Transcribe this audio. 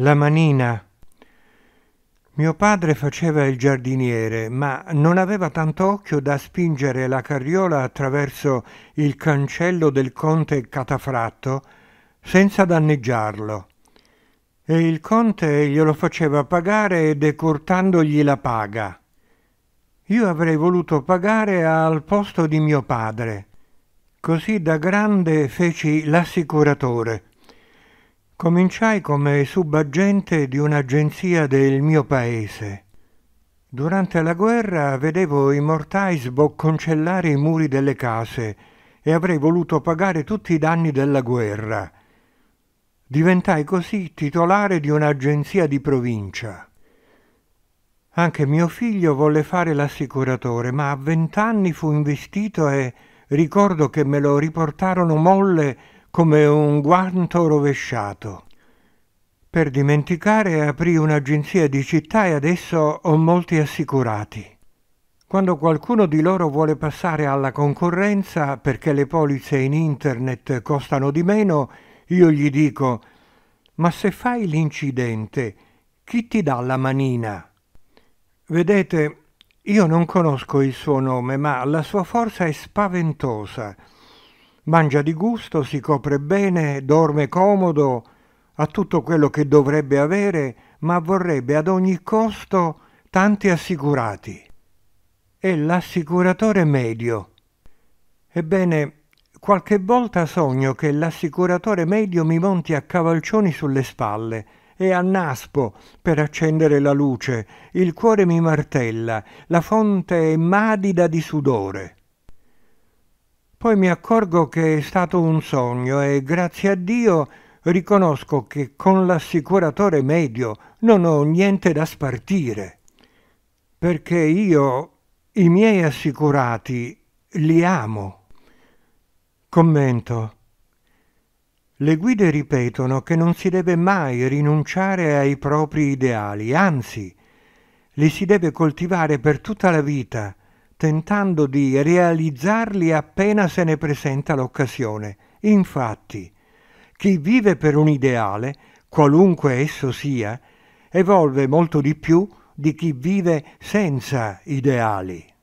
La manina. Mio padre faceva il giardiniere, ma non aveva tanto occhio da spingere la carriola attraverso il cancello del conte catafratto senza danneggiarlo. E il conte glielo faceva pagare decurtandogli la paga. Io avrei voluto pagare al posto di mio padre. Così da grande feci l'assicuratore. Cominciai come subagente di un'agenzia del mio paese. Durante la guerra vedevo i mortai sbocconcellare i muri delle case e avrei voluto pagare tutti i danni della guerra. Diventai così titolare di un'agenzia di provincia. Anche mio figlio volle fare l'assicuratore, ma a vent'anni fu investito e ricordo che me lo riportarono molle come un guanto rovesciato. Per dimenticare aprì un'agenzia di città e adesso ho molti assicurati. Quando qualcuno di loro vuole passare alla concorrenza perché le polizze in internet costano di meno, io gli dico ma se fai l'incidente, chi ti dà la manina? Vedete, io non conosco il suo nome, ma la sua forza è spaventosa mangia di gusto, si copre bene, dorme comodo, ha tutto quello che dovrebbe avere, ma vorrebbe ad ogni costo tanti assicurati. È l'assicuratore medio. Ebbene, qualche volta sogno che l'assicuratore medio mi monti a cavalcioni sulle spalle e a naspo per accendere la luce, il cuore mi martella, la fonte è madida di sudore. Poi mi accorgo che è stato un sogno e grazie a Dio riconosco che con l'assicuratore medio non ho niente da spartire, perché io i miei assicurati li amo. Commento. Le guide ripetono che non si deve mai rinunciare ai propri ideali, anzi, li si deve coltivare per tutta la vita, tentando di realizzarli appena se ne presenta l'occasione. Infatti, chi vive per un ideale, qualunque esso sia, evolve molto di più di chi vive senza ideali.